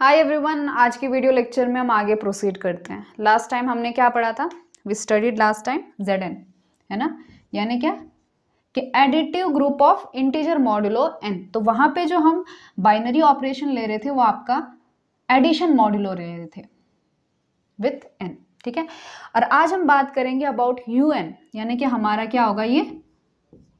High every one आज की video lecture में हम आगे प्रोसीड करते हैं लास्ट टाइम हमने क्या पढ़ा था we studied last time Z N है ना यानी क्या कि additive group of integer modulo N तो वहाँ पे जो हम बाइनरी ऑपरेशन ले रहे थे वो आपका एडिशन मॉड्यूलो ले रहे थे विथ एन ठीक है और आज हम बात करेंगे अबाउट यू एन यानी कि हमारा क्या होगा ये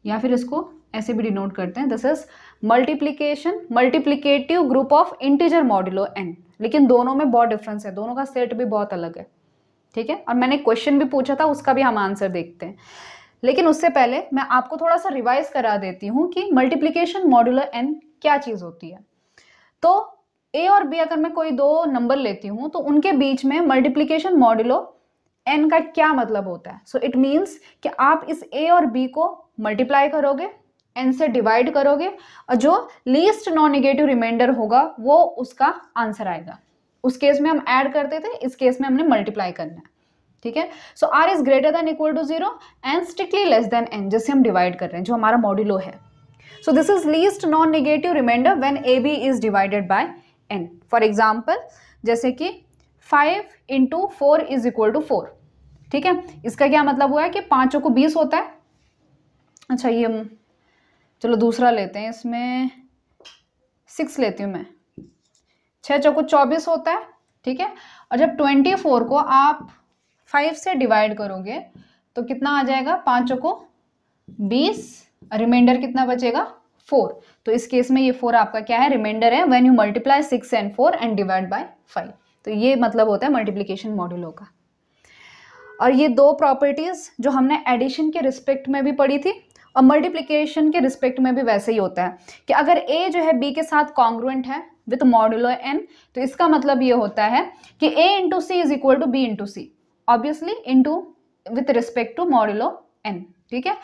या फिर इसको ऐसे भी डिनोट करते हैं this is multiplication multiplicative group of integer modulo N लेकिन दोनों में बहुत डिफरेंस है दोनों का सेट भी बहुत अलग है ठीक है और मैंने क्वेश्चन भी पूछा था उसका भी हम आंसर देखते हैं लेकिन उससे पहले मैं आपको थोड़ा सा रिवाइज करा देती हूँ कि मल्टीप्लीकेशन मॉड्यूलो एन क्या चीज़ होती है तो ए और बी अगर मैं कोई दो नंबर लेती हूँ तो उनके बीच में मल्टीप्लीकेशन मॉड्यूलो एन का क्या मतलब होता है सो इट मीन्स कि आप इस ए और बी को मल्टीप्लाई करोगे एन से डिवाइड करोगे और जो लीस्ट नॉन निगेटिव रिमाइंडर होगा वो उसका आंसर आएगा उस केस में हम ऐड करते थे इस केस में हमने मल्टीप्लाई करना है ठीक है so R is greater than equal to zero N strictly less than N जैसे हम डिवाइड कर रहे हैं जो हमारा मॉड्यूलो है so this is least non negative remainder when A B is divided by N for example जैसे कि five into four is equal to four ठीक है इसका क्या मतलब हुआ है कि पांचों को बीस होता है अच्छा ये चलो दूसरा लेते हैं इसमें सिक्स लेती हूँ मैं छः चौको चौबीस होता है ठीक है और जब ट्वेंटी फोर को आप फाइव से डिवाइड करोगे तो कितना आ जाएगा पाँच चौको बीस रिमाइंडर कितना बचेगा फोर तो इस केस में ये फोर आपका क्या है रिमाइंडर है when you multiply six and four and divide by five तो ये मतलब होता है मल्टीप्लीकेशन मॉड्यूलों का और ये दो प्रॉपर्टीज़ जो हमने एडिशन के रिस्पेक्ट में भी पढ़ी थी और मल्टीप्लीकेशन के रिस्पेक्ट में भी वैसे ही होता है कि अगर ए जो है बी के साथ कॉन्ग्रुएंट है विथ मॉड्यूलो एन तो इसका मतलब ये होता है कि A into C is equal to B into C obviously into with respect to modulo N ठीक है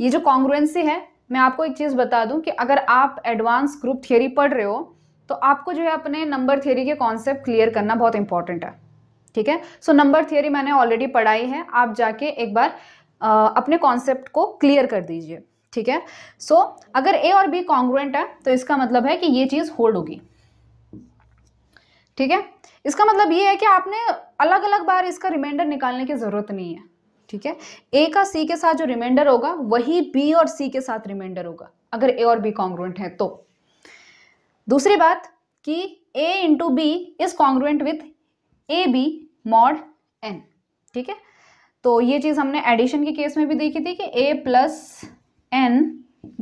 ये जो कॉन्ग्रुएंसी है मैं आपको एक चीज़ बता दूं कि अगर आप एडवांस ग्रुप थियोरी पढ़ रहे हो तो आपको जो है अपने नंबर थियोरी के कॉन्सेप्ट क्लियर करना बहुत इंपॉर्टेंट है ठीक है सो नंबर थियोरी मैंने ऑलरेडी पढ़ाई है आप जाके एक बार अपने कॉन्सेप्ट को क्लियर कर दीजिए ठीक है सो so, अगर ए और बी कॉन्ग्रुएंट है तो इसका मतलब है कि ये चीज़ होल्ड होगी ठीक है इसका मतलब ये है कि आपने अलग अलग बार इसका रिमाइंडर निकालने की ज़रूरत नहीं है ठीक है ए का सी के साथ जो रिमाइंडर होगा वही बी और सी के साथ रिमाइंडर होगा अगर ए और बी कॉन्ग्रुएंट है तो दूसरी बात कि A into B is congruent with A B mod N ठीक है तो ये चीज़ हमने एडिशन के केस में भी देखी थी कि A plus N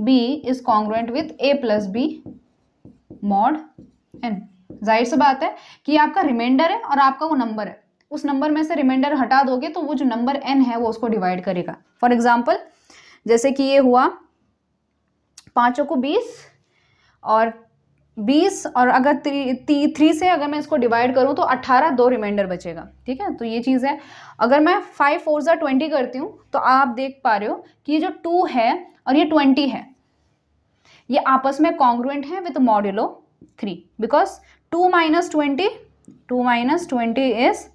B is congruent with A plus B mod N जाहिर सी बात है कि आपका रिमाइंडर है और आपका वो नंबर है उस नंबर में से रिमाइंडर हटा दोगे तो वो जो नंबर एन है वो उसको डिवाइड करेगा फॉर एग्जाम्पल जैसे कि ये हुआ पांचों को बीस और बीस और अगर थ्री थ्री से अगर मैं इसको डिवाइड करूँ तो अट्ठारह दो रिमाइंडर बचेगा ठीक है तो ये चीज़ है अगर मैं फाइव फोर ज़ा ट्वेंटी करती हूँ तो आप देख पा रहे हो कि ये जो टू है और ये ट्वेंटी है ये आपस में कॉन्ग्रुएंट है with modulo three because two minus twenty two minus twenty is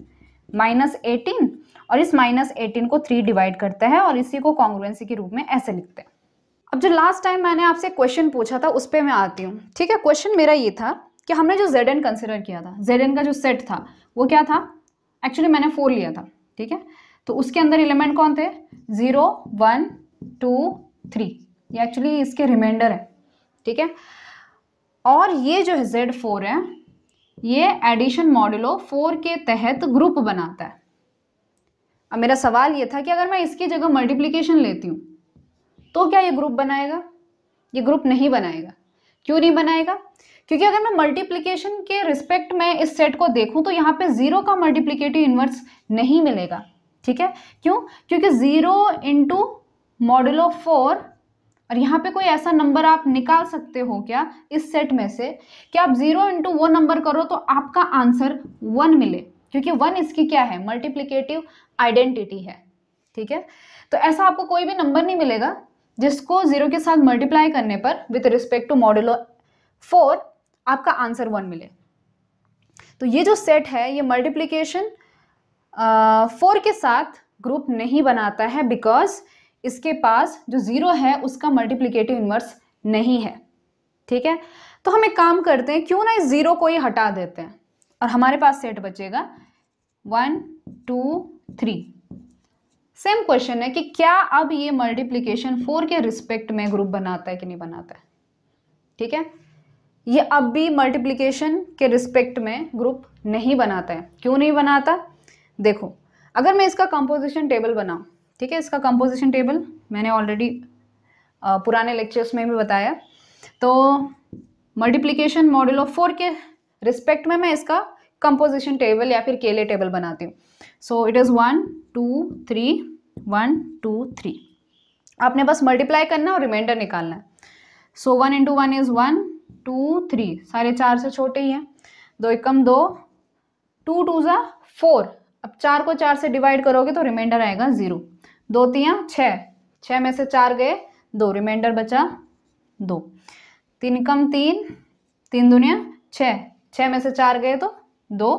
minus eighteen और इस माइनस एटीन को थ्री डिवाइड करता है और इसी को कॉन्ग्रुएंसी के रूप में ऐसे लिखते हैं अब जो लास्ट टाइम मैंने आपसे क्वेश्चन पूछा था उस पर मैं आती हूँ ठीक है क्वेश्चन मेरा ये था कि हमने जो जेड एन कंसिडर किया था जेड एन का जो सेट था वो क्या था एक्चुअली मैंने फोर लिया था ठीक है तो उसके अंदर एलिमेंट कौन थे ज़ीरो वन टू थ्री ये एक्चुअली इसके रिमाइंडर है ठीक है और ये जो है जेड फोर है ये एडिशन मॉडलो फोर के तहत ग्रुप बनाता है अब मेरा सवाल ये था कि अगर मैं इसकी जगह मल्टीप्लीकेशन लेती हूँ तो क्या ये ग्रुप बनाएगा ये ग्रुप नहीं बनाएगा क्यों नहीं बनाएगा क्योंकि अगर मैं मल्टीप्लीकेशन के रिस्पेक्ट में इस सेट को देखूं तो यहाँ पे जीरो का मल्टीप्लीकेटिव इन्वर्स नहीं मिलेगा ठीक है क्यों क्योंकि जीरो इंटू मॉडुलो फोर और यहाँ पे कोई ऐसा नंबर आप निकाल सकते हो क्या इस सेट में से कि आप जीरो इंटू वो नंबर करो तो आपका आंसर वन मिले क्योंकि वन इसकी क्या है मल्टीप्लीकेटिव आइडेंटिटी है ठीक है तो ऐसा आपको कोई भी नंबर नहीं मिलेगा जिसको जीरो के साथ मल्टीप्लाई करने पर with respect to model four आपका आंसर वन मिले तो ये जो सेट है ये मल्टीप्लीकेशन फोर के साथ ग्रुप नहीं बनाता है बिकॉज इसके पास जो ज़ीरो है उसका मल्टीप्लीकेटिव इन्वर्स नहीं है ठीक है तो हम एक काम करते हैं क्यों ना इस ज़ीरो को ही हटा देते हैं और हमारे पास सेट बचेगा one two three same question है कि क्या अब ये मल्टीप्लीकेशन फोर के रिस्पेक्ट में ग्रुप बनाता है कि नहीं बनाता है ठीक है ये अब भी मल्टीप्लीकेशन के रिस्पेक्ट में ग्रुप नहीं बनाता है क्यों नहीं बनाता देखो अगर मैं इसका कंपोजिशन टेबल बनाऊँ ठीक है इसका कंपोजिशन टेबल मैंने ऑलरेडी पुराने लेक्चर्स में भी बताया तो मल्टीप्लीकेशन मॉड्यूल ऑफ फोर के रिस्पेक्ट में मैं इसका कंपोजिशन टेबल या फिर केले टेबल बनाती हूँ so it is one two three one two three आपने बस मल्टीप्लाई करना और रिमाइंडर निकालना है so one into one is one two three सारे चार से छोटे ही हैं दो एकम दो टू टू ज़ा फोर अब चार को चार से डिवाइड करोगे तो रिमाइंडर आएगा ज़ीरो दो तियाँ छः छः में से चार गए दो रिमाइंडर बचा दो तीन कम तीन तीन दुनिया छः छः में से चार गए तो दो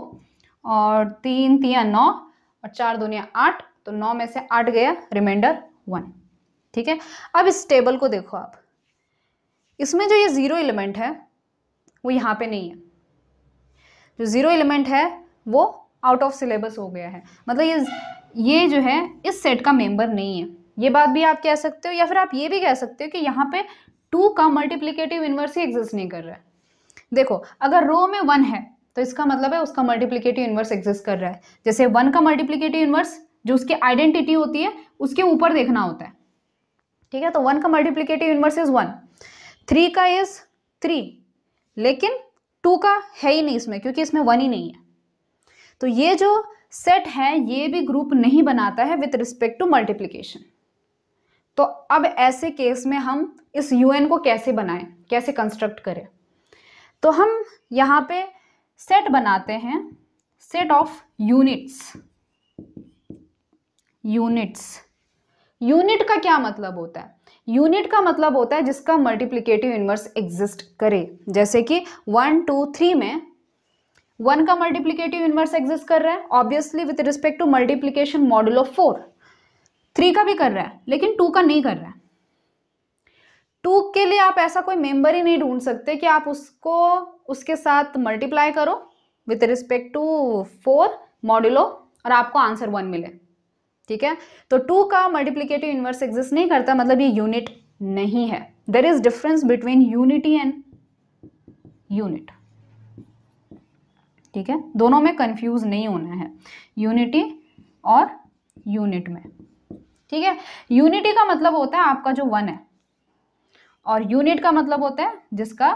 और तीन तियाँ नौ और चार दुनिया आठ तो नौ में से आठ गया रिमाइंडर वन ठीक है अब इस टेबल को देखो आप इसमें जो ये ज़ीरो एलिमेंट है वो यहाँ पे नहीं है जो ज़ीरो एलिमेंट है वो आउट ऑफ सिलेबस हो गया है मतलब ये ये जो है इस सेट का मेंबर नहीं है ये बात भी आप कह सकते हो या फिर आप ये भी कह सकते हो कि यहाँ पे टू का मल्टीप्लीकेटिव इनवर्स ही एग्जिस्ट नहीं कर रहा है देखो अगर रो में वन है तो इसका मतलब है उसका मल्टीप्लीकेटिव इनवर्स एग्जिस्ट कर रहा है जैसे वन का मल्टीप्लीकेटिव इनवर्स जो उसकी आइडेंटिटी होती है उसके ऊपर देखना होता है ठीक है तो वन का multiplicative inverse is one three का इज थ्री लेकिन टू का है ही नहीं इसमें क्योंकि इसमें वन ही नहीं है तो ये जो सेट है ये भी ग्रुप नहीं बनाता है विथ रिस्पेक्ट टू मल्टीप्लीकेशन तो अब ऐसे केस में हम इस यूएन को कैसे बनाएं कैसे कंस्ट्रक्ट करें तो हम यहाँ पे सेट बनाते हैं set of units units unit का क्या मतलब होता है यूनिट का मतलब होता है जिसका मल्टीप्लीकेटिव इनवर्स एग्जिस्ट करे जैसे कि वन टू थ्री में वन का मल्टीप्लीकेटिव इनवर्स एग्जिस्ट कर रहा है obviously with respect to multiplication model of four three का भी कर रहा है लेकिन टू का नहीं कर रहा है टू के लिए आप ऐसा कोई मेंबर ही नहीं ढूंढ सकते कि आप उसको उसके साथ मल्टीप्लाई करो with respect to four modulo और आपको आंसर वन मिले ठीक है तो टू का मल्टीप्लीकेटिव इनवर्स एग्जिस्ट नहीं करता मतलब ये यूनिट नहीं है there is difference between unity and unit ठीक है दोनों में कंफ्यूज नहीं होना है यूनिटी और यूनिट में ठीक है यूनिटी का मतलब होता है आपका जो वन है और यूनिट का मतलब होता है जिसका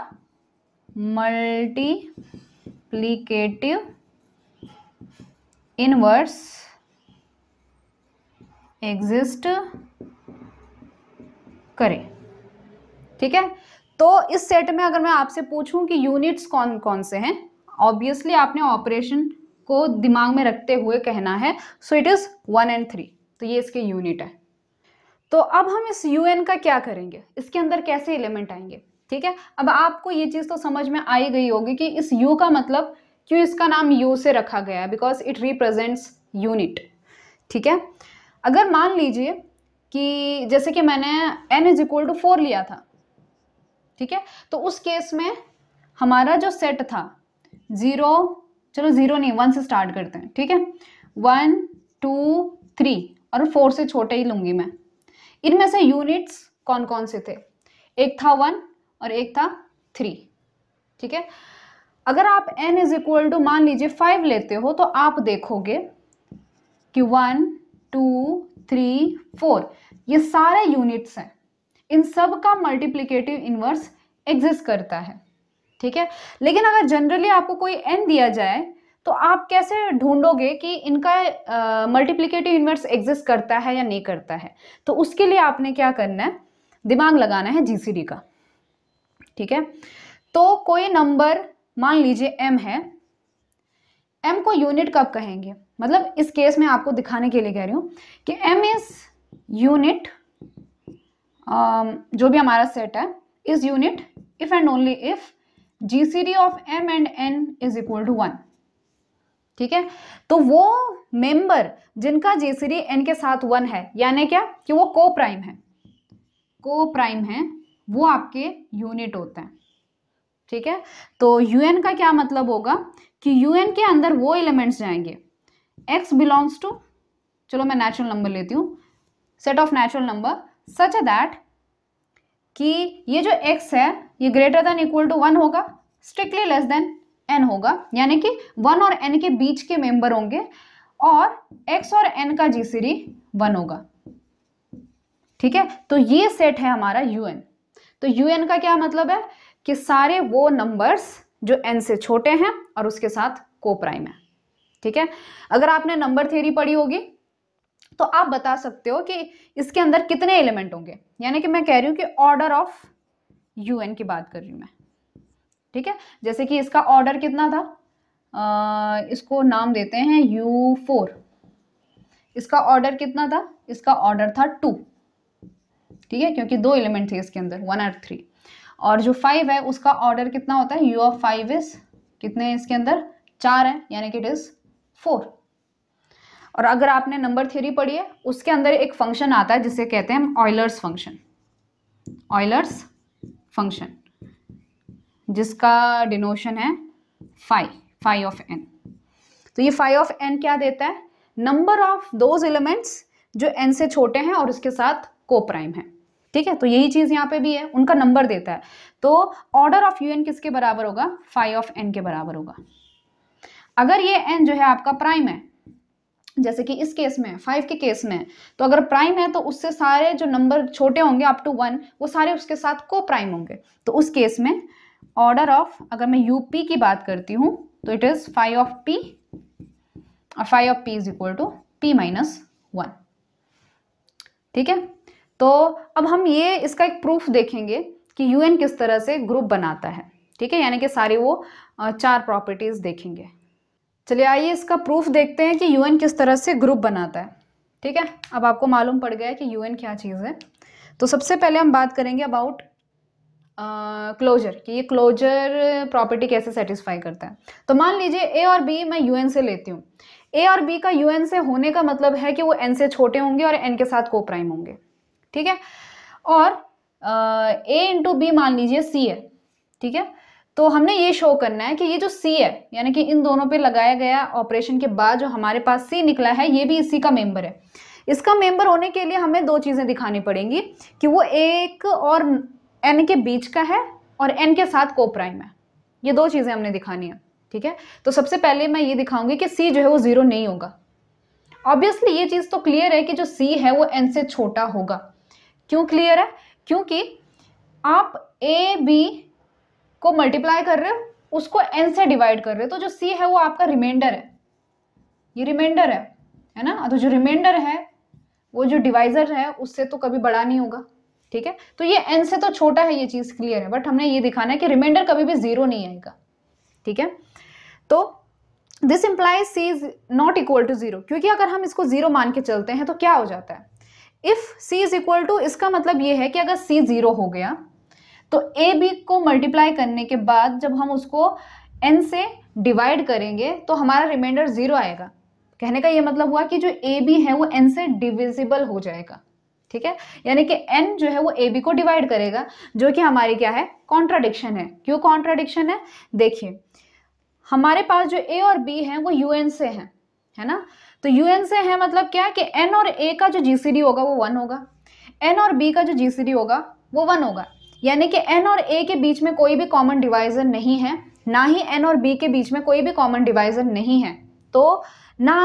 मल्टीप्लीकेटिव इनवर्स एग्जिस्ट करें ठीक है तो इस सेट में अगर मैं आपसे पूछूं कि यूनिट्स कौन कौन से हैं ऑब्वियसली आपने ऑपरेशन को दिमाग में रखते हुए कहना है so it is one and three तो ये इसके यूनिट है तो अब हम इस यू एन का क्या करेंगे इसके अंदर कैसे एलिमेंट आएंगे ठीक है अब आपको ये चीज़ तो समझ में आई गई होगी कि इस यू का मतलब क्यों इसका नाम यू से रखा गया है बिकॉज इट रिप्रेजेंट्स यूनिट ठीक है अगर मान लीजिए कि जैसे कि मैंने N is equal to four लिया था ठीक है तो उस केस में हमारा जो सेट था ज़ीरो चलो ज़ीरो नहीं वन से स्टार्ट करते हैं ठीक है वन टू थ्री और फोर से छोटे ही लूंगी मैं इनमें से यूनिट्स कौन कौन से थे एक था वन और एक था थ्री ठीक है अगर आप n इज इक्वल टू मान लीजिए फाइव लेते हो तो आप देखोगे कि वन टू थ्री फोर ये सारे यूनिट्स हैं इन सब का मल्टीप्लीकेटिव इनवर्स एग्जिस्ट करता है ठीक है लेकिन अगर जनरली आपको कोई एन दिया जाए तो आप कैसे ढूंढोगे कि इनका मल्टीप्लीकेटिव इनवर्स एग्जिस्ट करता है या नहीं करता है तो उसके लिए आपने क्या करना है दिमाग लगाना है जीसीडी का ठीक है तो कोई नंबर मान लीजिए एम है एम को यूनिट कब कहेंगे मतलब इस केस में आपको दिखाने के लिए कह रही हूँ कि एम इज यूनिट जो भी हमारा सेट है is unit if and only if G C D of M and N is equal to one ठीक है तो वो मेंबर जिनका जी सी डी एन के साथ वन है यानी क्या कि वो को प्राइम है को प्राइम है वो आपके यूनिट होते हैं ठीक है तो यू एन का क्या मतलब होगा कि यूएन के अंदर वो एलिमेंट्स जाएंगे एक्स बिलोंग्स टू चलो मैं नेचुरल नंबर लेती हूँ set of natural number such uh that कि ये जो एक्स है ये greater than equal to one होगा स्ट्रिक्टली लेस देन एन होगा यानी कि वन और एन के बीच के मेंबर होंगे और एक्स और एन का जी सीरी वन होगा ठीक है तो ये सेट है हमारा यूएन तो यूएन का क्या मतलब है कि सारे वो नंबर्स जो एन से छोटे हैं और उसके साथ को प्राइम है ठीक है अगर आपने नंबर थ्योरी पढ़ी होगी तो आप बता सकते हो कि इसके अंदर कितने एलिमेंट होंगे यानी कि मैं कह रही हूं कि ऑर्डर ऑफ एन की बात कर रही हूं मैं ठीक है जैसे कि इसका ऑर्डर कितना था आ, इसको नाम देते हैं यू फोर इसका ऑर्डर कितना था इसका ऑर्डर था टू ठीक है क्योंकि दो एलिमेंट थे इसके अंदर वन और थ्री और जो फाइव है उसका ऑर्डर कितना होता है यू ऑफ फाइव इज कितने इसके अंदर चार है यानी कि इट इज़ फोर और अगर आपने नंबर थ्योरी पढ़ी है उसके अंदर एक फंक्शन आता है जिसे कहते हैं हम ऑयलर्स फंक्शन ऑयलर्स फंक्शन जिसका डिनोशन है फाइव फाइव ऑफ एन तो ये फाइव ऑफ एन क्या देता है नंबर ऑफ दोज एलिमेंट्स जो एन से छोटे हैं और उसके साथ को प्राइम है ठीक है तो यही चीज़ यहाँ पे भी है उनका नंबर देता है तो ऑर्डर ऑफ यू एन किसके बराबर होगा फाइव ऑफ एन के बराबर होगा अगर ये एन जो है आपका प्राइम है जैसे कि इस केस में फाइव के केस में तो अगर प्राइम है तो उससे सारे जो नंबर छोटे होंगे अप टू वन वो सारे उसके साथ को प्राइम होंगे तो उस केस में ऑर्डर ऑफ अगर मैं यू पी की बात करती हूं तो it is five of P और five of P is equal to P minus one ठीक है तो अब हम ये इसका एक प्रूफ देखेंगे कि यूएन किस तरह से ग्रुप बनाता है ठीक है यानी कि सारे वो चार प्रॉपर्टीज़ देखेंगे चलिए आइए इसका प्रूफ देखते हैं कि यूएन किस तरह से ग्रुप बनाता है ठीक है अब आपको मालूम पड़ गया है कि यूएन क्या चीज़ है तो सबसे पहले हम बात करेंगे अबाउट क्लोजर uh, कि ये क्लोजर प्रॉपर्टी कैसे सेटिस्फाई करता है तो मान लीजिए ए और बी मैं यूएन से लेती हूँ ए और बी का यूएन से होने का मतलब है कि वो एन से छोटे होंगे और एन के साथ को प्राइम होंगे ठीक है और ए इंटू बी मान लीजिए सी है ठीक है तो हमने ये शो करना है कि ये जो सी है यानी कि इन दोनों पे लगाया गया ऑपरेशन के बाद जो हमारे पास सी निकला है ये भी इसी का मेंबर है इसका मेंबर होने के लिए हमें दो चीज़ें दिखानी पड़ेंगी कि वो एक और एन के बीच का है और एन के साथ कोप्राइम है ये दो चीज़ें हमने दिखानी है ठीक है तो सबसे पहले मैं ये दिखाऊंगी कि सी जो है वो ज़ीरो नहीं होगा ऑब्वियसली ये चीज़ तो क्लियर है कि जो सी है वो एन से छोटा होगा क्यों क्लियर है क्योंकि आप ए बी को मल्टीप्लाई कर रहे हो उसको एन से डिवाइड कर रहे हो तो जो सी है वो आपका रिमाइंडर है ये रिमाइंडर है है ना तो जो रिमाइंडर है वो जो डिवाइजर है उससे तो कभी बड़ा नहीं होगा ठीक है तो ये एन से तो छोटा है ये चीज़ क्लियर है बट हमने ये दिखाना है कि रिमाइंडर कभी भी जीरो नहीं आएगा ठीक है तो this implies C is not equal to zero क्योंकि अगर हम इसको जीरो मान के चलते हैं तो क्या हो जाता है if c is equal to इसका मतलब ये है कि अगर c जीरो हो गया तो ए बी को मल्टीप्लाई करने के बाद जब हम उसको एन से डिवाइड करेंगे तो हमारा रिमाइंडर ज़ीरो आएगा कहने का ये मतलब हुआ कि जो ए बी है वो एन से डिविजिबल हो जाएगा ठीक है यानी कि एन जो है वो ए बी को डिवाइड करेगा जो कि हमारी क्या है कॉन्ट्राडिक्शन है क्यों कॉन्ट्राडिक्शन है देखिए हमारे पास जो ए और बी हैं वो यू एन से हैं है ना तो यूएन से है मतलब क्या कि एन और ए का जो जीसीडी होगा वो वन होगा एन और बी का जो जीसीडी होगा वो वन होगा यानी कि एन और ए के बीच में कोई भी कॉमन डिवाइजर नहीं है ना ही एन और बी के बीच में कोई भी कॉमन डिवाइजर नहीं है तो ना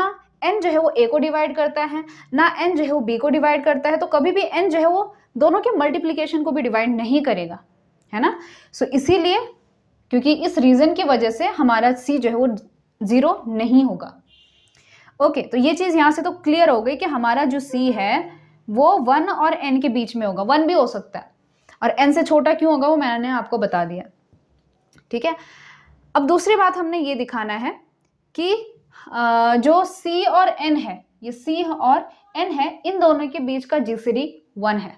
एन जो है वो ए को डिवाइड करता है ना एन जो है वो बी को डिवाइड करता है तो कभी भी एन जो है वो दोनों के मल्टीप्लीकेशन को भी डिवाइड नहीं करेगा है ना सो so, इसीलिए क्योंकि इस रीज़न की वजह से हमारा सी जो है वो ज़ीरो नहीं होगा ओके तो ये चीज़ यहाँ से तो क्लियर हो गई कि हमारा जो सी है वो वन और एन के बीच में होगा वन भी हो सकता है और एन से छोटा क्यों होगा वो मैंने आपको बता दिया ठीक है अब दूसरी बात हमने ये दिखाना है कि जो सी और एन है ये सी और एन है इन दोनों के बीच का जीसीडी वन है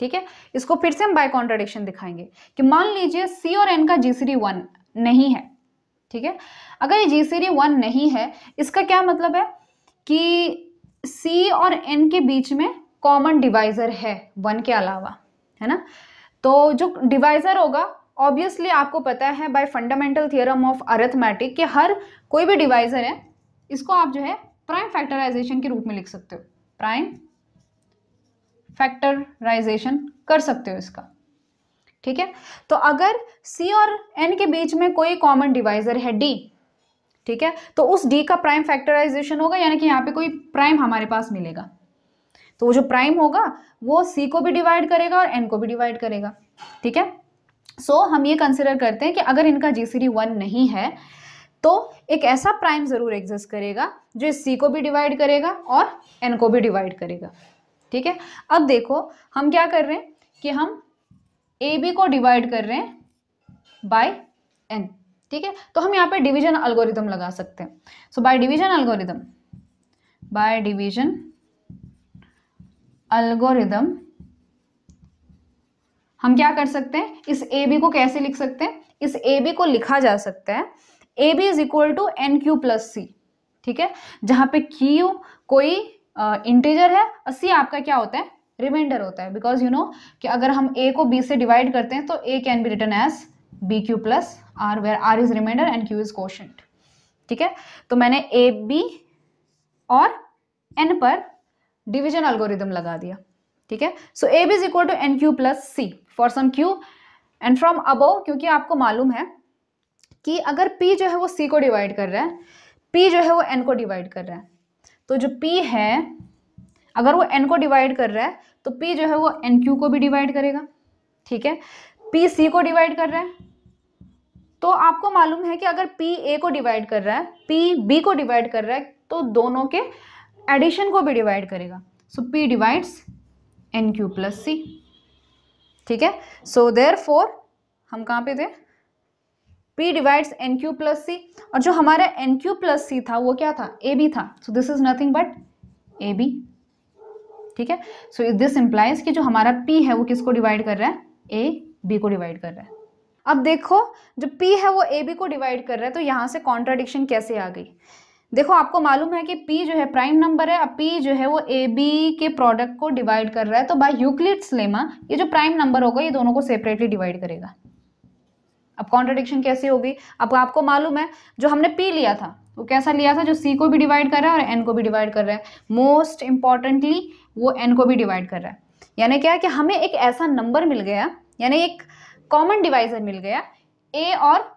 ठीक है इसको फिर से हम बाय कॉन्ट्रोडिक्शन दिखाएंगे कि मान लीजिए सी और एन का जीसीडी वन नहीं है ठीक है अगर ये जी सीरी वन नहीं है इसका क्या मतलब है कि सी और एन के बीच में कॉमन डिवाइज़र है वन के अलावा है ना तो जो डिवाइज़र होगा ऑब्वियसली आपको पता है by fundamental theorem of arithmetic कि हर कोई भी डिवाइज़र है इसको आप जो है प्राइम फैक्टराइजेशन के रूप में लिख सकते हो प्राइम फैक्टराइजेशन कर सकते हो इसका ठीक है तो अगर सी और एन के बीच में कोई कॉमन डिवाइजर है डी ठीक है तो उस डी का प्राइम फैक्टराइजेशन होगा यानी कि यहाँ पे कोई प्राइम हमारे पास मिलेगा तो वो जो प्राइम होगा वो सी को भी डिवाइड करेगा और एन को भी डिवाइड करेगा ठीक है सो so, हम ये कंसिडर करते हैं कि अगर इनका जी सी वन नहीं है तो एक ऐसा प्राइम ज़रूर एग्जिस्ट करेगा जो इस सी को भी डिवाइड करेगा और एन को भी डिवाइड करेगा ठीक है अब देखो हम क्या कर रहे हैं कि हम ए बी को डिवाइड कर रहे हैं बाय एन ठीक है तो हम यहाँ पे डिवीजन अल्गोरिदम लगा सकते हैं so by division algorithm by division algorithm हम क्या कर सकते हैं इस ए बी को कैसे लिख सकते हैं इस ए बी को लिखा जा सकता है A B is equal to N Q plus C ठीक है जहां पे क्यू कोई इंटीजर है और सी आपका क्या होता है रिमाइंडर होता है बिकॉज यू नो कि अगर हम ए को बी से डिवाइड करते हैं तो A can B written as B Q plus R where R is remainder and Q is question ठीक है तो मैंने ए बी और एन पर डिविजन अल्गोरिदम लगा दिया ठीक है so A B is equal to N Q plus C for some Q and from above क्योंकि आपको मालूम है कि अगर पी जो है वो सी को डिवाइड कर रहा है पी जो है वो एन को डिवाइड कर रहा है तो जो पी है अगर वो एन को डिवाइड कर रहा है तो पी जो है वो एन क्यू को भी डिवाइड करेगा ठीक है पी सी को डिवाइड कर रहा है तो आपको मालूम है कि अगर पी ए को डिवाइड कर रहा है पी बी को डिवाइड कर रहा है तो दोनों के एडिशन को भी डिवाइड करेगा so P divides N Q plus C ठीक है सो देयर फोर हम कहाँ पे थे P divides N Q plus C और जो हमारा एन क्यू प्लस सी था वो क्या था ए बी था so this is nothing but A B ठीक है सो दिस इंप्लाइज कि जो हमारा पी है वो किसको डिवाइड कर रहा है ए बी को डिवाइड कर रहा है अब देखो जो पी है वो ए बी को डिवाइड कर रहा है तो यहां से कॉन्ट्राडिक्शन कैसे आ गई देखो आपको मालूम है कि पी जो है प्राइम नंबर है अब पी जो है वो ए बी के प्रोडक्ट को डिवाइड कर रहा है तो बाय यूक्लिड्स लेमा ये जो प्राइम नंबर होगा ये दोनों को सेपरेटली डिवाइड करेगा अब कॉन्ट्राडिक्शन कैसे होगी अब आपको मालूम है जो हमने पी लिया था वो कैसा लिया था जो सी को भी डिवाइड कर रहा है और एन को भी डिवाइड कर रहा है मोस्ट इंपॉर्टेंटली वो एन को भी डिवाइड कर रहा है यानी क्या कि हमें एक ऐसा नंबर मिल गया यानी एक कॉमन डिवाइजर मिल गया ए और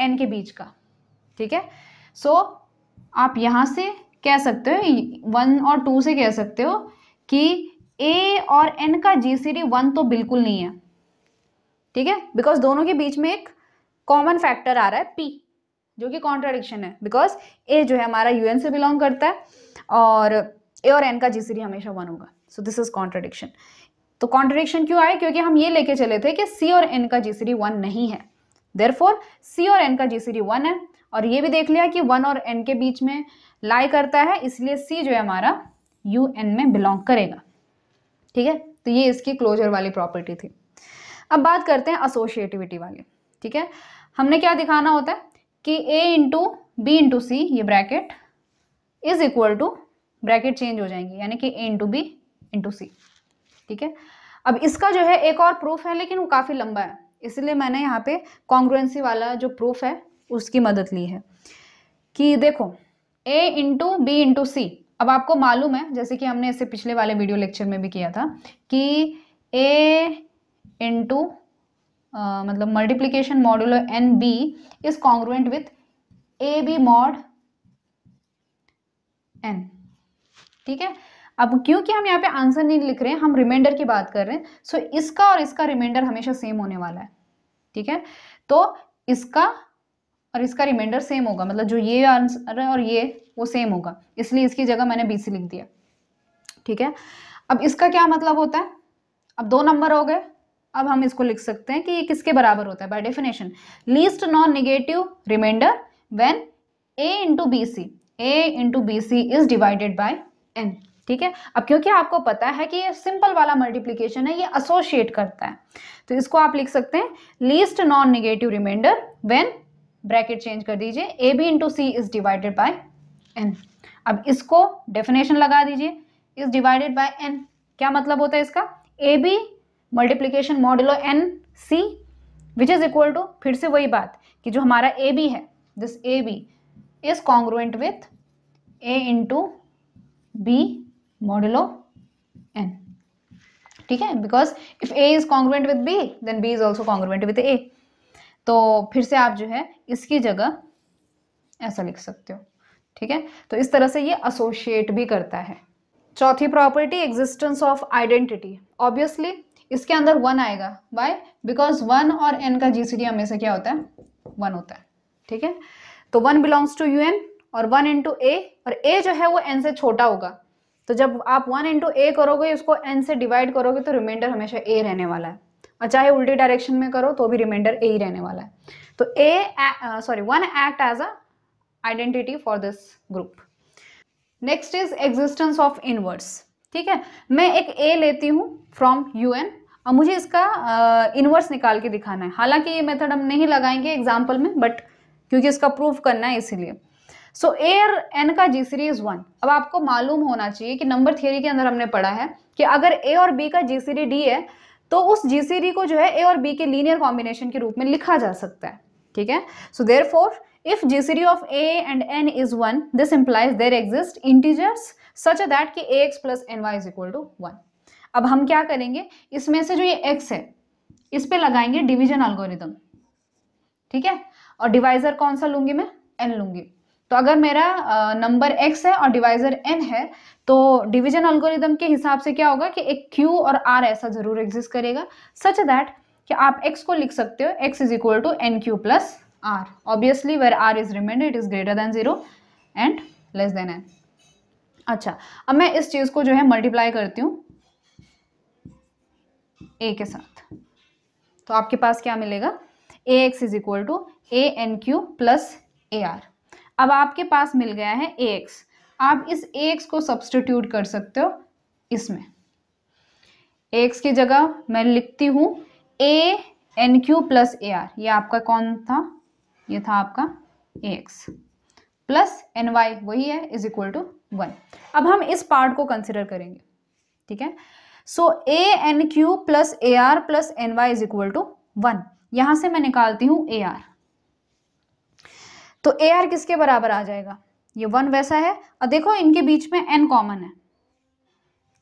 एन के बीच का ठीक है सो so, आप यहाँ से कह सकते हो वन और टू से कह सकते हो कि ए और एन का जी सी डी वन तो बिल्कुल नहीं है ठीक है बिकॉज दोनों के बीच में एक कॉमन फैक्टर आ रहा है पी जो कि कॉन्ट्राडिक्शन है बिकॉज ए जो है हमारा यूएन से बिलोंग करता है और ए और एन का जी हमेशा वन होगा सो दिस इज कॉन्ट्रडिक्शन तो कॉन्ट्रडिक्शन क्यों आए क्योंकि हम ये लेके चले थे कि सी और एन का जी सी वन नहीं है देर फोर सी और एन का जी सी वन है और ये भी देख लिया कि वन और एन के बीच में लाई करता है इसलिए सी जो है हमारा यू एन में बिलोंग करेगा ठीक है तो ये इसकी क्लोजर वाली प्रॉपर्टी थी अब बात करते हैं असोशिएटिविटी वाली ठीक है हमने क्या दिखाना होता है कि A into B into C ये bracket is equal to bracket change हो जाएंगी यानी कि A into B into C ठीक है अब इसका जो है एक और प्रूफ है लेकिन वो काफ़ी लंबा है इसलिए मैंने यहाँ पे कॉन्ग्रुएंसी वाला जो प्रूफ है उसकी मदद ली है कि देखो A into B into C अब आपको मालूम है जैसे कि हमने इसे पिछले वाले वीडियो लेक्चर में भी किया था कि ए इंटू मतलब multiplication modulo N B is congruent with A B mod N ठीक है अब क्योंकि हम यहाँ पे आंसर नहीं लिख रहे हैं हम रिमाइंडर की बात कर रहे हैं सो इसका और इसका रिमाइंडर हमेशा सेम होने वाला है ठीक है तो इसका और इसका रिमाइंडर सेम होगा मतलब जो ये आंसर है और ये वो सेम होगा इसलिए इसकी जगह मैंने बी सी लिख दिया ठीक है अब इसका क्या मतलब होता है अब दो नंबर हो गए अब हम इसको लिख सकते हैं कि ये किसके बराबर होता है by definition least non negative remainder when A into B C A into B C is divided by N ठीक है अब क्योंकि आपको पता है कि ये सिंपल वाला मल्टीप्लीकेशन है ये असोशिएट करता है तो इसको आप लिख सकते हैं least non negative remainder when bracket change कर दीजिए A B into C is divided by N अब इसको डेफिनेशन लगा दीजिए इज डिवाइडेड बाय एन क्या मतलब होता है इसका A B multiplication modulo N C which is equal to फिर से वही बात कि जो हमारा ए बी है this A B is congruent with A into B modulo N ठीक है because if A is congruent with B then B is also congruent with A तो फिर से आप जो है इसकी जगह ऐसा लिख सकते हो ठीक है तो इस तरह से ये असोशिएट भी करता है चौथी property existence of identity obviously इसके अंदर वन आएगा बाय बिकॉज वन और एन का जी हमेशा क्या होता है वन होता है ठीक है तो one belongs to U N और वन इंटू ए और ए जो है वो एन से छोटा होगा तो जब आप वन इंटू ए करोगे उसको एन से डिवाइड करोगे तो रिमाइंडर हमेशा ए रहने वाला है और चाहे उल्टी डायरेक्शन में करो तो भी रिमाइंडर ए ही रहने वाला है तो A sorry one act as a identity for this group next is existence of inverse ठीक है मैं एक ए लेती हूँ फ्रॉम यू एन और मुझे इसका इनवर्स uh, निकाल के दिखाना है हालांकि ये मेथड हम नहीं लगाएंगे एग्जाम्पल में बट क्योंकि इसका प्रूफ करना है इसीलिए सो एयर एन का जी सीरीज वन अब आपको मालूम होना चाहिए कि नंबर थियोरी के अंदर हमने पढ़ा है कि अगर ए और बी का जी सीरी डी है तो उस जी सीरी को जो है ए और बी के लीनियर कॉम्बिनेशन के रूप में लिखा जा सकता है ठीक है so therefore if gcd of a and n is 1 this implies there exist integers such that कि plus N Y is equal to one अब हम क्या करेंगे इसमें से जो ये एक्स है इस पे लगाएंगे डिवीजन अल्गोरिदम ठीक है और डिवाइजर कौन सा लूंगी मैं एन लूंगी तो अगर मेरा नंबर एक्स है और डिवाइजर एन है तो डिवीजन अल्गोरिदम के हिसाब से क्या होगा कि एक क्यू और आर ऐसा जरूर एग्जिस्ट करेगा सच दैट कि आप एक्स को लिख सकते हो X is equal to N Q plus R obviously where R is remainder it is greater than zero and less than N अच्छा अब मैं इस चीज़ को जो है मल्टीप्लाई करती हूँ ए के साथ तो आपके पास क्या मिलेगा A X is equal to A N Q plus A R अब आपके पास मिल गया है ए एक्स आप इस ax एक्स को सब्सटीट्यूट कर सकते हो इसमें ax एक्स की जगह मैं लिखती हूँ A N Q plus A R ये आपका कौन था ये था आपका A X plus N Y वही है इज इक्वल टू वन अब हम इस पार्ट को कंसिडर करेंगे ठीक है so A N Q plus A R plus N Y is equal to one यहाँ से मैं निकालती हूँ ए आर तो ए आर किसके बराबर आ जाएगा ये वन वैसा है और देखो इनके बीच में एन कॉमन है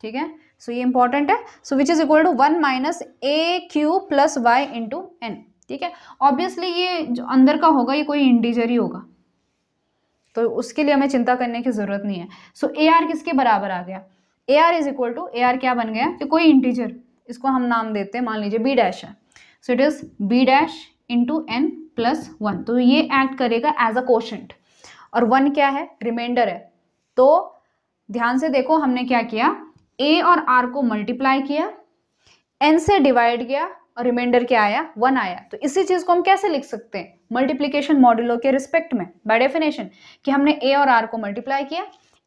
ठीक है सो ये इंपॉर्टेंट है so which is equal to one minus A Q plus Y into N ठीक है ऑब्वियसली ये जो अंदर का होगा ये कोई इंटीजर ही होगा तो उसके लिए हमें चिंता करने की ज़रूरत नहीं है सो ए आर किसके बराबर आ गया A R is equal to A R क्या बन गया कि कोई इंटीजर इसको हम नाम देते हैं मान लीजिए बी डैश है so it is B dash into N plus one तो ये एक्ट करेगा एज अ कोशेंट और वन क्या है रिमाइंडर है तो ध्यान से देखो हमने क्या किया ए और आर को मल्टीप्लाई किया एन से डिवाइड किया और रिमाइंडर क्या आया वन आया तो इसी चीज़ को हम कैसे लिख सकते हैं मल्टीप्लीकेशन मॉड्यूलो के रिस्पेक्ट में बाय डेफिनेशन कि हमने ए और आर को मल्टीप्लाई किया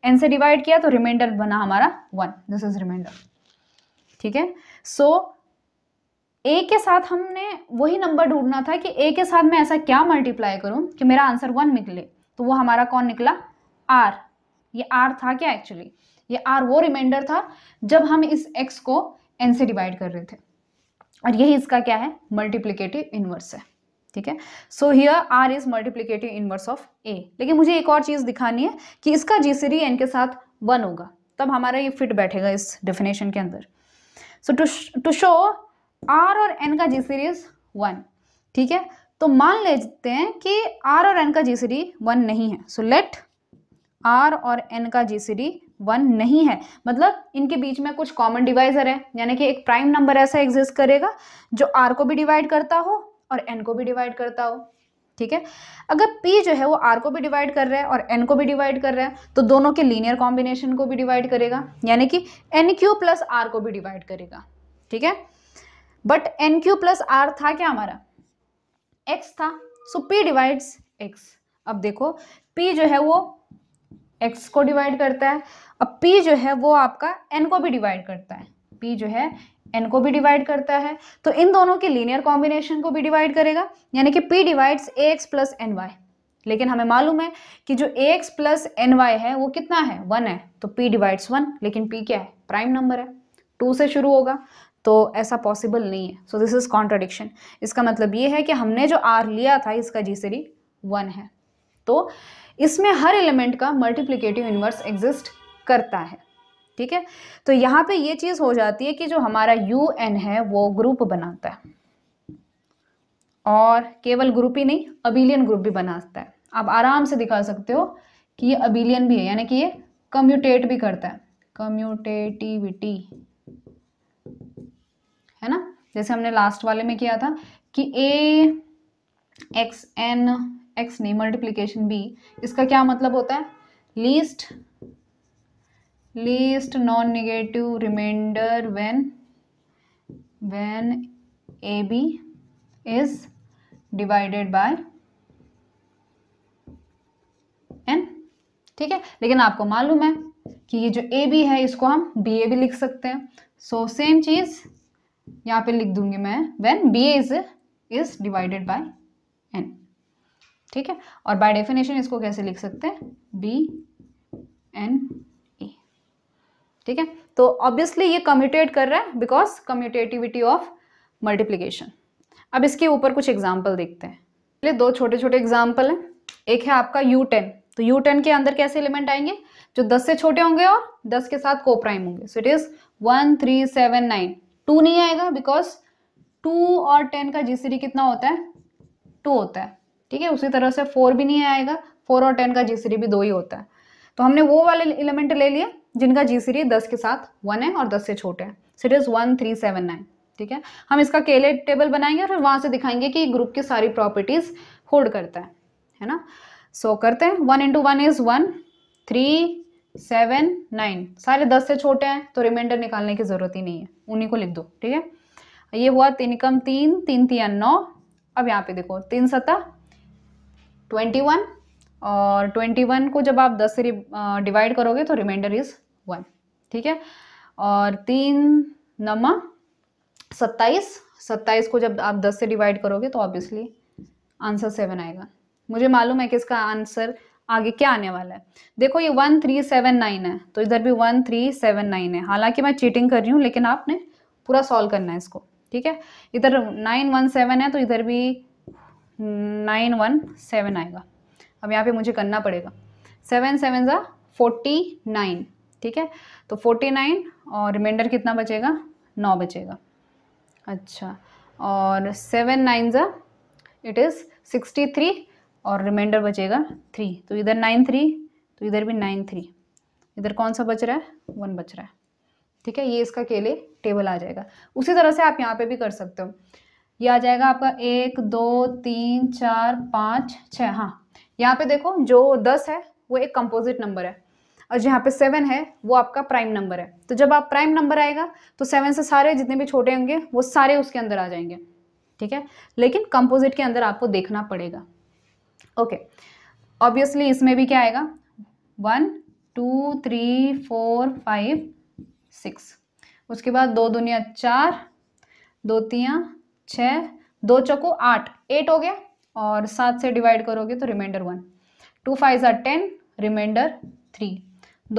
एन से डिवाइड किया तो रिमाइंडर बना हमारा वन दिस इज रिमाइंडर ठीक है सो ए के साथ हमने वही नंबर ढूंढना था कि ए के साथ मैं ऐसा क्या मल्टीप्लाई करूं कि मेरा आंसर वन निकले तो वो हमारा कौन निकला आर ये आर था क्या एक्चुअली ये आर वो रिमाइंडर था जब हम इस एक्स को एन से डिवाइड कर रहे थे और यही इसका क्या है मल्टीप्लीकेटिव इनवर्स है ठीक है so here R is multiplicative inverse of A लेकिन मुझे एक और चीज़ दिखानी है कि इसका जी सीरी एन के साथ वन होगा तब हमारा ये फिट बैठेगा इस डेफिनेशन के अंदर so to to show R और एन का जी सीरीज वन ठीक है तो मान लेते हैं कि आर और एन का जी सीरी वन नहीं है सो लेट आर और एन का जी सीरी वन नहीं है मतलब इनके बीच में कुछ कॉमन डिवाइजर है यानी कि एक प्राइम नंबर ऐसा एग्जिस्ट करेगा जो आर को भी डिवाइड करता हो और एन को भी डिवाइड करता हो ठीक है अगर P जो है वो R को भी डिवाइड कर रहा है और N को भी डिवाइड कर रहा है तो दोनों के लीनियर कॉम्बिनेशन को भी डिवाइड करेगा यानी कि एन क्यू प्लस आर को भी डिवाइड करेगा ठीक है but N Q plus R था क्या हमारा x था सो p डिवाइड्स x अब देखो p जो है वो x को डिवाइड करता है अब p जो है वो आपका n को भी डिवाइड करता है p जो है n को भी डिवाइड करता है तो इन दोनों के लीनियर कॉम्बिनेशन को भी डिवाइड करेगा यानी कि p divides A X plus N Y लेकिन हमें मालूम है कि जो A X plus N Y है वो कितना है वन है तो p डिवाइड्स वन लेकिन p क्या है प्राइम नंबर है टू से शुरू होगा तो ऐसा पॉसिबल नहीं है सो दिस इज़ कॉन्ट्रोडिक्शन इसका मतलब ये है कि हमने जो आर लिया था इसका जी सीरी वन है तो इसमें हर एलिमेंट का मल्टीप्लीकेटिव इन्वर्स एग्जिस्ट करता है ठीक है तो यहाँ पे ये चीज़ हो जाती है कि जो हमारा यू एन है वो ग्रुप बनाता है और केवल ग्रुप ही नहीं अबिलियन ग्रुप भी बनाता है आप आराम से दिखा सकते हो कि ये अबिलियन भी है यानी कि ये कम्यूटेट भी करता है कम्यूटेटिविटी है ना जैसे हमने लास्ट वाले में किया था कि ए एक्स एन एक्स नहीं मल्टीप्लीकेशन बी इसका क्या मतलब होता है least least non negative remainder when when A B is divided by N ठीक है लेकिन आपको मालूम है कि ये जो ए बी है इसको हम बी ए भी लिख सकते हैं सो सेम चीज़ यहाँ पे लिख दूंगी मैं when B is is divided by N ठीक है और बाय डेफिनेशन इसको कैसे लिख सकते हैं बी एन ए ठीक है तो ऑब्वियसली ये कम्यूटेट कर रहा है बिकॉज कम्यूटेटिविटी ऑफ मल्टीप्लीकेशन अब इसके ऊपर कुछ एग्जाम्पल देखते हैं पहले दो छोटे छोटे एग्जाम्पल हैं एक है आपका यू टेन तो यू टेन के अंदर कैसे एलिमेंट आएंगे जो दस से छोटे होंगे और दस के साथ को प्राइम होंगे so it is one three seven nine two नहीं आएगा बिकॉज टू और टेन का जीसीडी कितना होता है टू होता है ठीक है उसी तरह से फोर भी नहीं आएगा फोर और टेन का जीसीडी भी दो ही होता है तो हमने वो वाले एलिमेंट ले लिए जिनका जीसीडी दस के साथ वन है और दस से छोटे हैं so it is one three seven nine ठीक है हम इसका केले टेबल बनाएंगे और फिर वहां से दिखाएंगे कि ग्रुप की सारी प्रॉपर्टीज़ होल्ड करता है है ना सो so, करते हैं one into one is one three seven nine सारे दस से छोटे हैं तो रिमाइंडर निकालने की ज़रूरत ही नहीं है उन्हीं को लिख दो ठीक है ये हुआ तीन कम तीन तीन तीन नौ अब यहाँ पे देखो तीन सतह ट्वेंटी वन और ट्वेंटी वन को जब आप दस से डिवाइड करोगे तो रिमाइंडर इज़ वन ठीक है और तीन नमा सत्ताईस सत्ताईस को जब आप दस से डिवाइड करोगे तो ऑब्वियसली आंसर सेवन आएगा मुझे मालूम है कि इसका आंसर आगे क्या आने वाला है देखो ये वन थ्री सेवन नाइन है तो इधर भी वन थ्री सेवन नाइन है हालांकि मैं चीटिंग कर रही हूँ लेकिन आपने पूरा सॉल्व करना है इसको ठीक है इधर नाइन वन सेवन है तो इधर भी नाइन वन सेवन आएगा अब यहाँ पे मुझे करना पड़ेगा सेवन सेवन ज़ा फोर्टी नाइन ठीक है तो फोर्टी नाइन और रिमाइंडर कितना बचेगा नौ बचेगा अच्छा और सेवन नाइन ज़ा इट इज़ सिक्सटी थ्री और रिमाइंडर बचेगा थ्री तो इधर नाइन थ्री तो इधर भी नाइन थ्री इधर कौन सा बच रहा है वन बच रहा है ठीक है ये इसका केले टेबल आ जाएगा उसी तरह से आप यहाँ पे भी कर सकते हो ये आ जाएगा आपका एक दो तीन चार पाँच छः हाँ यहाँ पे देखो जो दस है वो एक कंपोजिट नंबर है और जहाँ पे सेवन है वो आपका प्राइम नंबर है तो जब आप प्राइम नंबर आएगा तो सेवन से सारे जितने भी छोटे होंगे वो सारे उसके अंदर आ जाएंगे ठीक है लेकिन कंपोजिट के अंदर आपको देखना पड़ेगा ओके ऑब्वियसली इसमें भी क्या आएगा one two three four five six उसके बाद दो दुनिया चार दो तिया छ दो चौको आठ एट हो गया और सात से डिवाइड करोगे तो remainder one two five are ten remainder three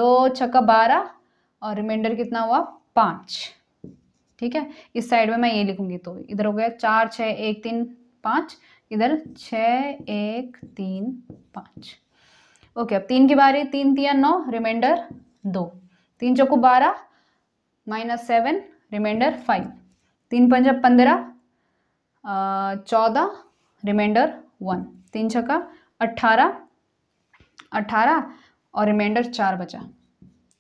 दो छक्का बारह और रिमाइंडर कितना हुआ पाँच ठीक है इस साइड में मैं ये लिखूंगी तो इधर हो गया चार छ एक तीन पाँच इधर छ एक तीन पाँच ओके अब तीन की बारी तीन तीन नौ रिमाइंडर दो तीन चौको बारह माइनस सेवन रिमाइंडर फाइव तीन पंजा पंद्रह चौदह रिमाइंडर वन तीन छक्का अट्ठारह अट्ठारह और रिमाइंडर चार बचा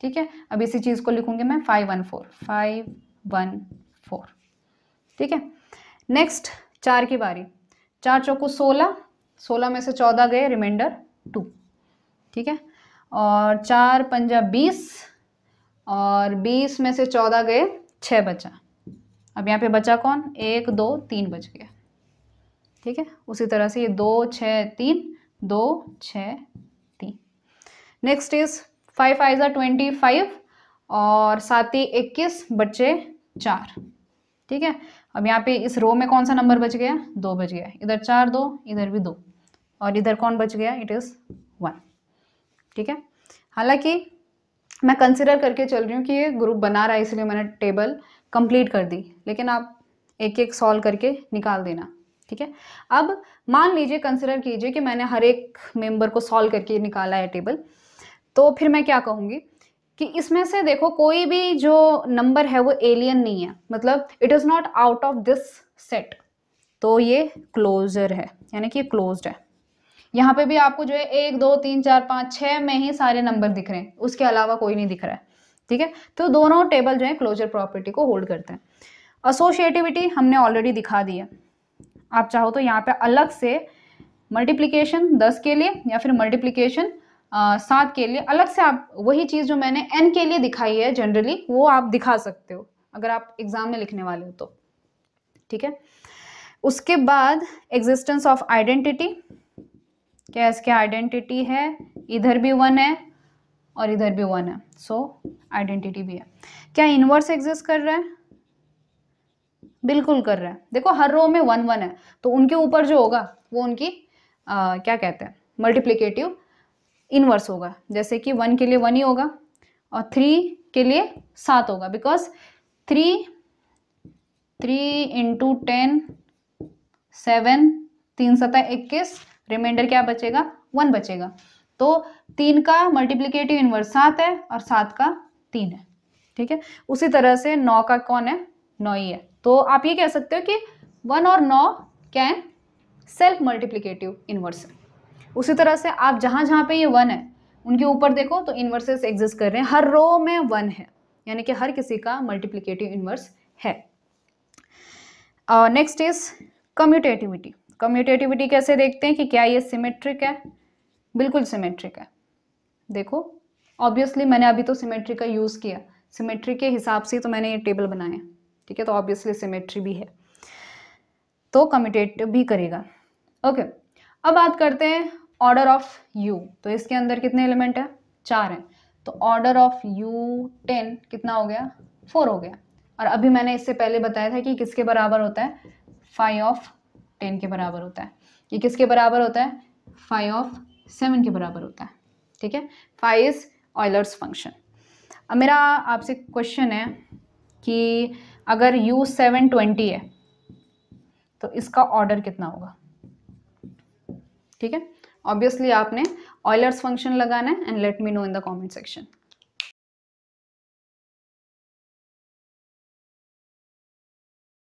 ठीक है अब इसी चीज़ को लिखूंगी मैं five one four five one four ठीक है नेक्स्ट चार की बारी चार चौको सोलह सोलह में से चौदह गए रिमाइंडर टू ठीक है और चार पंजा बीस और बीस में से चौदह गए छः बचा अब यहाँ पे बचा कौन एक दो तीन बच गया ठीक है उसी तरह से ये दो छ तीन दो छ तीन नेक्स्ट इज फाइव फाइव आइजा ट्वेंटी फाइव और साथ ही इक्कीस बच्चे चार ठीक है अब यहाँ पे इस रो में कौन सा नंबर बच गया दो बच गया इधर चार दो इधर भी दो और इधर कौन बच गया इट इज़ वन ठीक है हालांकि मैं कंसिडर करके चल रही हूँ कि ये ग्रुप बना रहा है इसलिए मैंने टेबल कंप्लीट कर दी लेकिन आप एक एक सॉल्व करके निकाल देना ठीक है अब मान लीजिए कंसिडर कीजिए कि मैंने हर एक मेंबर को सॉल्व करके निकाला है टेबल तो फिर मैं क्या कहूँगी कि इसमें से देखो कोई भी जो नंबर है वो एलियन नहीं है मतलब it is not out of this set तो ये क्लोजर है यानी कि क्लोज है यहाँ पे भी आपको जो है एक दो तीन चार पाँच छः में ही सारे नंबर दिख रहे हैं उसके अलावा कोई नहीं दिख रहा है ठीक है तो दोनों टेबल जो है क्लोजर प्रॉपर्टी को होल्ड करते हैं असोशिएटिविटी हमने ऑलरेडी दिखा दी है आप चाहो तो यहाँ पे अलग से मल्टीप्लीकेशन दस के लिए या फिर मल्टीप्लीकेशन सात के लिए अलग से आप वही चीज़ जो मैंने एन के लिए दिखाई है जनरली वो आप दिखा सकते हो अगर आप एग्ज़ाम में लिखने वाले हो तो ठीक है उसके बाद एग्जिस्टेंस ऑफ आइडेंटिटी क्या इसके आइडेंटिटी है इधर भी वन है और इधर भी वन है सो so, आइडेंटिटी भी है क्या इनवर्स एग्जिस्ट कर रहा है बिल्कुल कर रहा है देखो हर रो में वन वन है तो उनके ऊपर जो होगा वो उनकी आ, क्या कहते हैं मल्टीप्लीकेटिव इनवर्स होगा जैसे कि वन के लिए वन ही होगा और थ्री के लिए सात होगा because three three into ten seven तीन सतह इक्कीस रिमाइंडर क्या बचेगा वन बचेगा तो तीन का मल्टीप्लीकेटिव इनवर्स सात है और सात का तीन है ठीक है उसी तरह से नौ का कौन है नौ ही है तो आप ये कह सकते हो कि वन और नौ क्या है सेल्फ मल्टीप्लीकेटिव इनवर्स है उसी तरह से आप जहाँ जहाँ पे ये वन है उनके ऊपर देखो तो इन्वर्सेस एग्जिस्ट कर रहे हैं हर रो में वन है यानी कि हर किसी का मल्टीप्लीकेटिव इन्वर्स है नेक्स्ट इज कम्यूटेटिविटी कम्यूटेटिविटी कैसे देखते हैं कि क्या ये सिमेट्रिक है बिल्कुल सिमेट्रिक है देखो ऑब्वियसली मैंने अभी तो सिमेट्री का यूज़ किया सिमेट्री के हिसाब से तो मैंने ये टेबल बनाया ठीक है तो ऑब्वियसली सिमेट्री भी है तो कम्यूटेटिव भी करेगा ओके okay. अब बात करते हैं ऑर्डर ऑफ यू तो इसके अंदर कितने एलिमेंट हैं चार हैं तो ऑर्डर ऑफ यू टेन कितना हो गया फोर हो गया और अभी मैंने इससे पहले बताया था कि किसके बराबर होता है फाइव ऑफ टेन के बराबर होता है ये किसके बराबर होता है फाइव ऑफ सेवन के बराबर होता है ठीक है फाइव इज़ ऑयलर्स फंक्शन अब मेरा आपसे क्वेश्चन है कि अगर यू सेवन ट्वेंटी है तो इसका ऑर्डर कितना होगा ठीक है ऑब्वियसली आपने ऑयलर्स फंक्शन लगाना है and let me know in the comment section